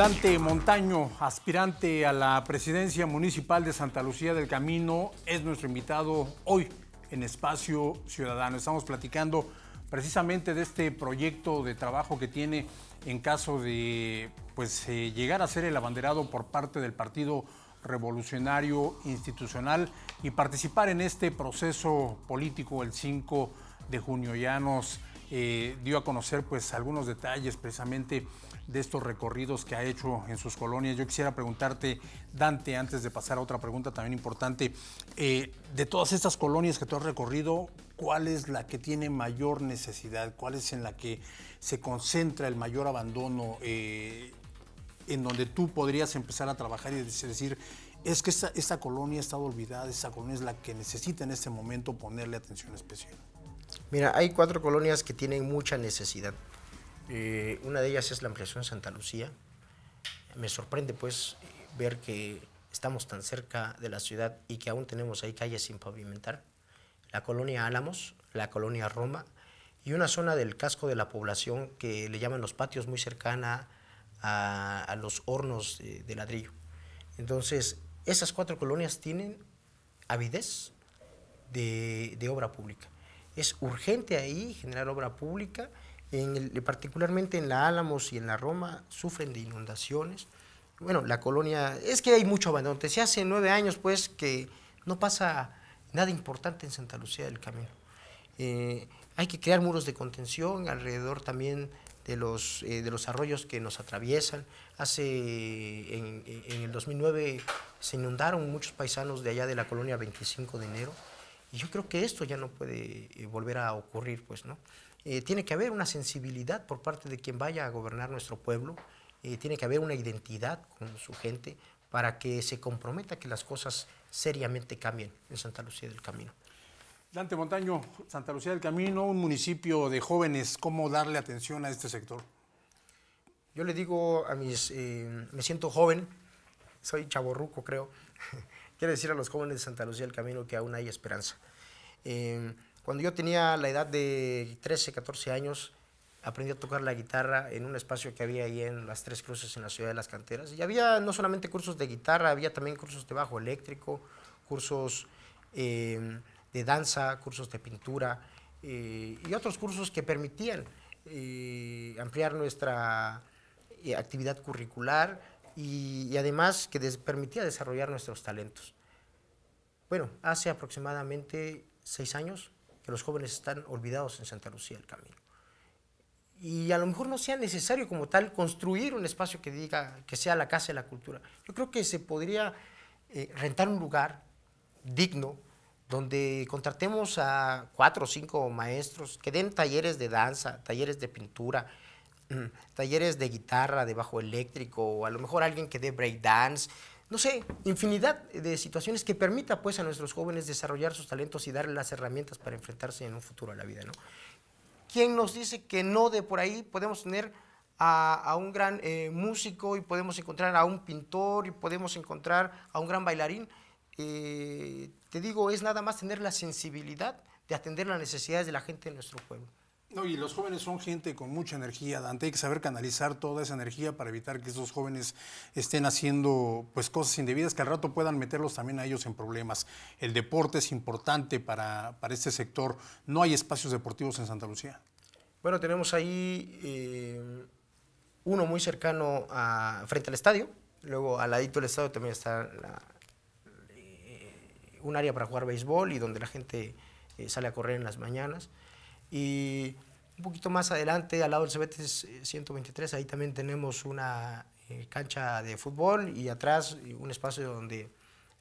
Dante Montaño, aspirante a la presidencia municipal de Santa Lucía del Camino, es nuestro invitado hoy en Espacio Ciudadano. Estamos platicando precisamente de este proyecto de trabajo que tiene en caso de pues, eh, llegar a ser el abanderado por parte del Partido Revolucionario Institucional y participar en este proceso político el 5 de junio. Ya nos eh, dio a conocer pues, algunos detalles precisamente de estos recorridos que ha hecho en sus colonias. Yo quisiera preguntarte, Dante, antes de pasar a otra pregunta también importante, eh, de todas estas colonias que tú has recorrido, ¿cuál es la que tiene mayor necesidad? ¿Cuál es en la que se concentra el mayor abandono? Eh, en donde tú podrías empezar a trabajar y decir, es que esta, esta colonia ha estado olvidada, esta colonia es la que necesita en este momento ponerle atención especial. Mira, hay cuatro colonias que tienen mucha necesidad. Eh, una de ellas es la ampliación Santa Lucía. Me sorprende pues ver que estamos tan cerca de la ciudad y que aún tenemos ahí calles sin pavimentar. La colonia Álamos, la colonia Roma y una zona del casco de la población que le llaman los patios muy cercana a, los hornos de, ladrillo. Entonces, esas cuatro colonias tienen avidez de, obra pública. Es urgente ahí generar obra pública eh, particularmente en la Álamos y en la Roma, sufren de inundaciones. Bueno, la colonia, es que hay mucho abandono. Te hace nueve años, pues, que no pasa nada importante en Santa Lucía del Camino. Eh, hay que crear muros de contención alrededor también de los, eh, de los arroyos que nos atraviesan. Hace, en, en, el 2009 se inundaron muchos paisanos de allá de la colonia 25 de enero. Y yo creo que esto ya no puede volver a ocurrir, pues, ¿no? Eh, tiene que haber una sensibilidad por parte de quien vaya a gobernar nuestro pueblo, eh, tiene que haber una identidad con su gente para que se comprometa que las cosas seriamente cambien en Santa Lucía del Camino. Dante Montaño, Santa Lucía del Camino, un municipio de jóvenes, ¿cómo darle atención a este sector? Yo le digo a mis, eh, me siento joven, soy chaborruco creo, quiero decir a los jóvenes de Santa Lucía del Camino que aún hay esperanza. Cuando yo tenía la edad de 13, 14 años, aprendí a tocar la guitarra en un espacio que había ahí en las Tres Cruces, en la ciudad de las canteras. Y había no solamente cursos de guitarra, había también cursos de bajo eléctrico, cursos em, de danza, cursos de pintura eh, y otros cursos que permitían eh, ampliar nuestra eh, actividad curricular y, además que permitía desarrollar nuestros talentos. Bueno, hace aproximadamente seis años los jóvenes están olvidados en Santa Lucía del Camino. Y a lo mejor no sea necesario como tal construir un espacio que diga que sea la Casa de la Cultura. Yo creo que se podría eh, rentar un lugar digno donde contratemos a cuatro o cinco maestros que den talleres de danza, talleres de pintura, talleres de guitarra, de bajo eléctrico, o a lo mejor alguien que dé breakdance, no sé, infinidad de situaciones que permita pues a nuestros jóvenes desarrollar sus talentos y darles las herramientas para enfrentarse en un futuro a la vida, ¿no? ¿Quién nos dice que no de por ahí podemos tener a, un gran eh, músico y podemos encontrar a un pintor y podemos encontrar a un gran bailarín? Eh, te digo, es nada más tener la sensibilidad de atender las necesidades de la gente de nuestro pueblo. No, y los jóvenes son gente con mucha energía, Dante. Hay que saber canalizar toda esa energía para evitar que esos jóvenes estén haciendo pues, cosas indebidas que al rato puedan meterlos también a ellos en problemas. El deporte es importante para, este sector. No hay espacios deportivos en Santa Lucía. Bueno, tenemos ahí eh, uno muy cercano a, frente al estadio. Luego, al ladito del estadio también está eh, un área para jugar béisbol y donde la gente eh, sale a correr en las mañanas. Y un poquito más adelante, al lado del CBT 123, eh, ahí también tenemos una eh, cancha de fútbol y atrás un espacio donde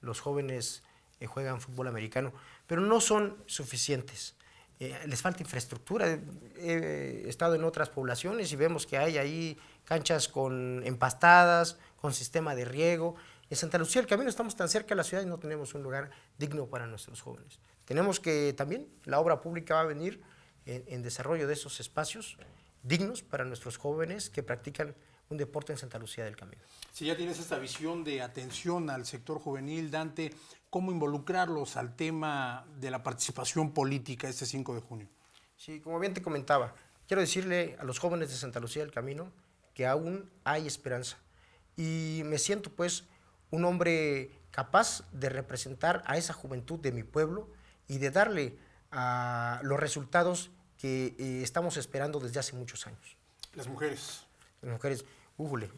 los jóvenes eh, juegan fútbol americano, pero no son suficientes. les falta infraestructura. He estado en otras poblaciones y vemos que hay ahí canchas con empastadas, con sistema de riego. En Santa Lucía el camino estamos tan cerca de la ciudad y no tenemos un lugar digno para nuestros jóvenes. Tenemos que también, la obra pública va a venir en, desarrollo de esos espacios dignos para nuestros jóvenes que practican un deporte en Santa Lucía del Camino. Si ya tienes esta visión de atención al sector juvenil, Dante, ¿cómo involucrarlos al tema de la participación política este 5 de junio? Sí, como bien te comentaba, quiero decirle a los jóvenes de Santa Lucía del Camino que aún hay esperanza. Y me siento pues un hombre capaz de representar a esa juventud de mi pueblo y de darle a los resultados que eh, estamos esperando desde hace muchos años. Las mujeres. Las mujeres, újule,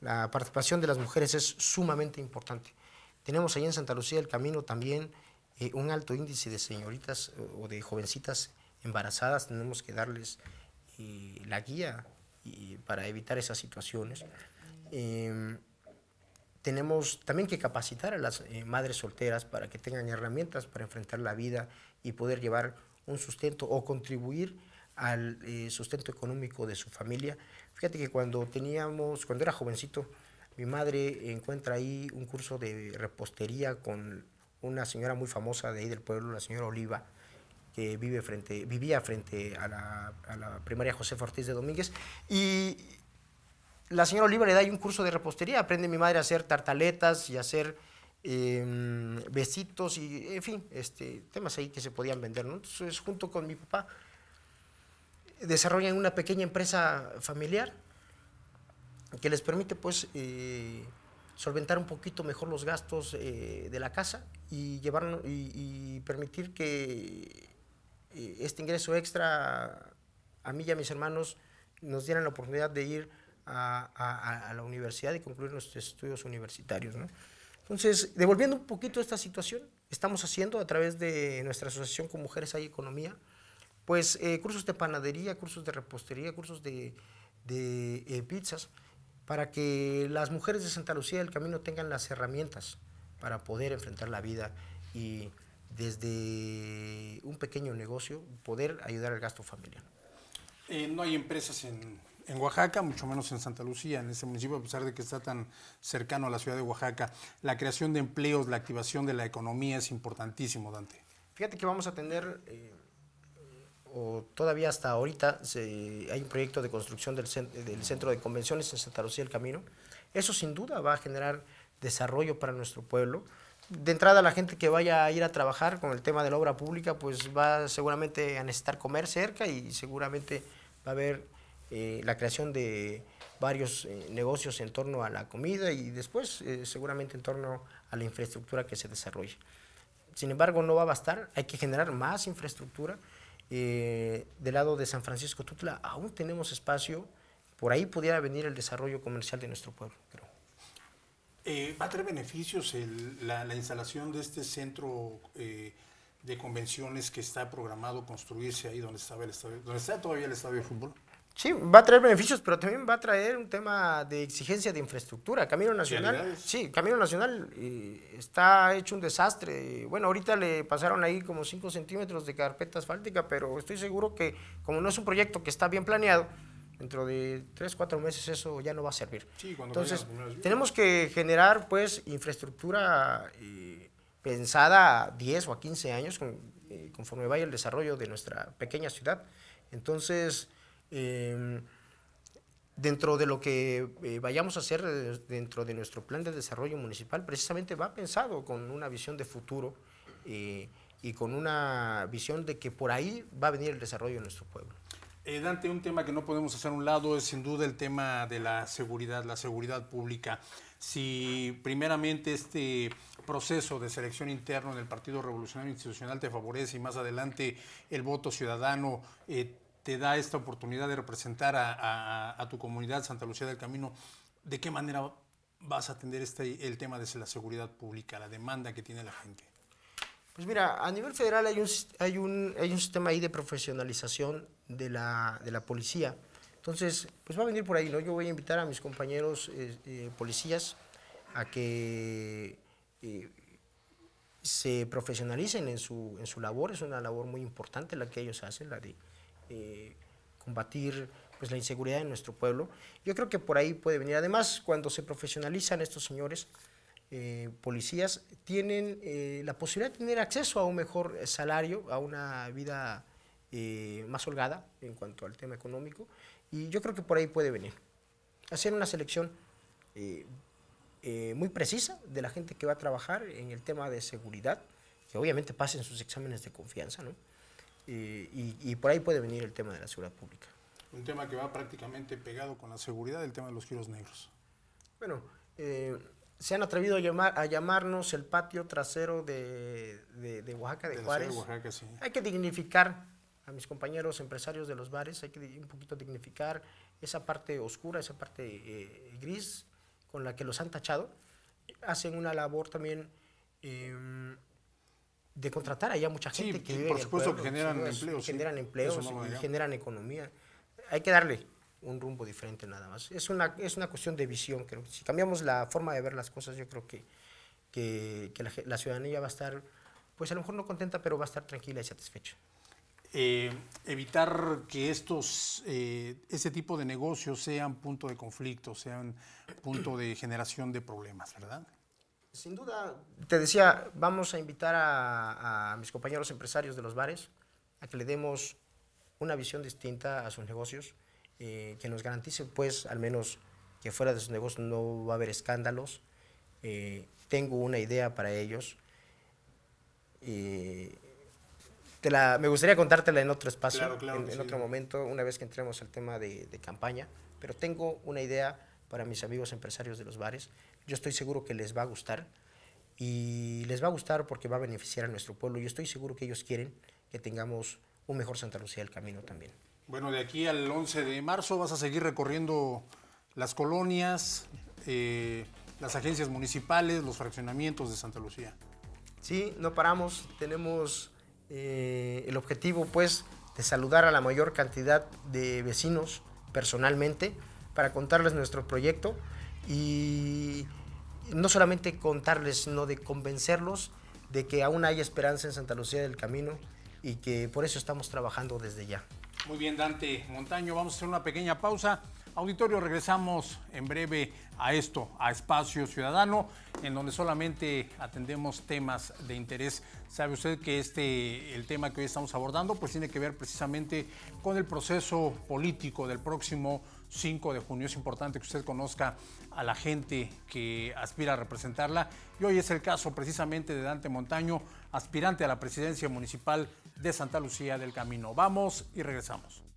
la participación de las mujeres es sumamente importante. Tenemos ahí en Santa Lucía del Camino también eh, un alto índice de señoritas eh, o de jovencitas embarazadas, tenemos que darles la guía y, para evitar esas situaciones. Em, tenemos también que capacitar a las madres solteras para que tengan herramientas para enfrentar la vida y poder llevar un sustento o contribuir al eh, sustento económico de su familia. Fíjate que cuando teníamos, cuando era jovencito, mi madre encuentra ahí un curso de repostería con una señora muy famosa de ahí del pueblo, la señora Oliva, que vive frente, vivía frente a la, primaria José Ortiz de Domínguez. Y la señora Oliva le da ahí un curso de repostería. Aprende mi madre a hacer tartaletas y a hacer Em, besitos y, en fin, este, temas ahí que se podían vender. Entonces, junto con mi papá, desarrollan una pequeña empresa familiar que les permite, pues, eh, solventar un poquito mejor los gastos eh, de la casa y, llevar, y, permitir que eh, este ingreso extra a mí y a mis hermanos nos dieran la oportunidad de ir a, a la universidad y concluir nuestros estudios universitarios. ¿no? Entonces, devolviendo un poquito esta situación, estamos haciendo a través de nuestra asociación con Mujeres Hay Economía, pues eh, cursos de panadería, cursos de repostería, cursos de, eh, pizzas, para que las mujeres de Santa Lucía del Camino tengan las herramientas para poder enfrentar la vida y desde un pequeño negocio poder ayudar al gasto familiar. Eh, no hay empresas en en Oaxaca, mucho menos en Santa Lucía, en este municipio, a pesar de que está tan cercano a la ciudad de Oaxaca. La creación de empleos, la activación de la economía es importantísimo, Dante. Fíjate que vamos a tener, eh, o todavía hasta ahorita, hay un proyecto de construcción del, del centro de convenciones en Santa Lucía del Camino. Eso sin duda va a generar desarrollo para nuestro pueblo de entrada la gente que vaya a ir a trabajar con el tema de la obra pública, pues va seguramente a necesitar comer cerca y seguramente va a haber eh, la creación de varios eh, negocios en torno a la comida y después eh, seguramente en torno a la infraestructura que se desarrolle. Sin embargo, no va a bastar, hay que generar más infraestructura. del lado de San Francisco Tutla aún tenemos espacio, por ahí pudiera venir el desarrollo comercial de nuestro pueblo, creo. ¿Va a tener beneficios la, instalación de este centro de convenciones que está programado construirse ahí donde, estaba el donde está todavía el estadio de fútbol? Sí, va a traer beneficios, pero también va a traer un tema de exigencia de infraestructura. Camino Nacional, sí, Camino Nacional eh, está hecho un desastre. Bueno, ahorita le pasaron ahí como 5 centímetros de carpeta asfáltica, pero estoy seguro que como no es un proyecto que está bien planeado, dentro de 3, 4 meses eso ya no va a servir. Sí, Entonces, tenemos que generar pues infraestructura eh, pensada a 10 o a 15 años eh, conforme vaya el desarrollo de nuestra pequeña ciudad. Entonces, Em, dentro de lo que eh, vayamos a hacer eh, dentro de nuestro plan de desarrollo municipal, precisamente va pensado con una visión de futuro eh, y con una visión de que por ahí va a venir el desarrollo de nuestro pueblo. Dante, un tema que no podemos hacer a un lado es sin duda el tema de la seguridad, la seguridad pública. Si primeramente este proceso de selección interno en el Partido Revolucionario Institucional te favorece y más adelante el voto ciudadano te da esta oportunidad de representar a, tu comunidad, Santa Lucía del Camino, ¿de qué manera vas a atender este, el tema de la seguridad pública, la demanda que tiene la gente? Pues mira, a nivel federal hay un, hay un, sistema ahí de profesionalización de la, de la policía. Entonces, pues va a venir por ahí, ¿no? Yo voy a invitar a mis compañeros eh, eh, policías a que eh, se profesionalicen en su, en su labor. Es una labor muy importante la que ellos hacen, la de eh, combatir pues, la inseguridad en nuestro pueblo. Yo creo que por ahí puede venir. Además, cuando se profesionalizan estos señores eh, policías, tienen eh, la posibilidad de tener acceso a un mejor salario, a una vida más holgada en cuanto al tema económico. Y yo creo que por ahí puede venir. Hacer una selección muy precisa de la gente que va a trabajar en el tema de seguridad, que obviamente pasen sus exámenes de confianza, ¿no? y, por ahí puede venir el tema de la seguridad pública. Un tema que va prácticamente pegado con la seguridad, el tema de los giros negros. Bueno, eh, se han atrevido a, llamar, a llamarnos el patio trasero de, de, Oaxaca, de, Juárez. Hay que dignificar a mis compañeros empresarios de los bares, hay que un poquito dignificar esa parte oscura, esa parte eh, gris con la que los han tachado. Hacen una labor también em, de contratar allá mucha gente que por supuesto que generan empleos, generan empleos y generan economía. Hay que darle un rumbo diferente nada más. Es una, es una cuestión de visión, creo. Si cambiamos la forma de ver las cosas, yo creo que, que, la, ciudadanía va a estar, pues a lo mejor no contenta, pero va a estar tranquila y satisfecha. Eh, evitar que estos, este tipo de negocios sean punto de conflicto, sean punto de generación de problemas, ¿verdad? Sin duda, te decía, vamos a invitar a, mis compañeros empresarios de los bares a que le demos una visión distinta a sus negocios, eh, que nos garantice, pues, al menos que fuera de sus negocios no va a haber escándalos. Eh, tengo una idea para ellos. Eh, me gustaría contártela en otro espacio, en, otro momento, una vez que entremos al tema de campaña, pero tengo una idea para mis amigos empresarios de los bares. Yo estoy seguro que les va a gustar y les va a gustar porque va a beneficiar a nuestro pueblo. Yo estoy seguro que ellos quieren que tengamos un mejor Santa Lucía del Camino también. Bueno, de aquí al 11 de marzo vas a seguir recorriendo las colonias, eh, las agencias municipales, los fraccionamientos de Santa Lucía. Sí, no paramos. Tenemos eh, el objetivo, pues, de saludar a la mayor cantidad de vecinos personalmente para contarles nuestro proyecto y no solamente contarles, sino de convencerlos de que aún hay esperanza en Santa Lucía del Camino y que por eso estamos trabajando desde ya. Muy bien, Dante Montaño, vamos a hacer una pequeña pausa. Auditorio, regresamos en breve a esto, a Espacio Ciudadano, en donde solamente atendemos temas de interés. Sabe usted que este, el tema que hoy estamos abordando, pues tiene que ver precisamente con el proceso político del próximo 5 de junio. Es importante que usted conozca a la gente que aspira a representarla. Y hoy es el caso precisamente de Dante Montaño, aspirante a la presidencia municipal de Santa Lucía del Camino. Vamos y regresamos.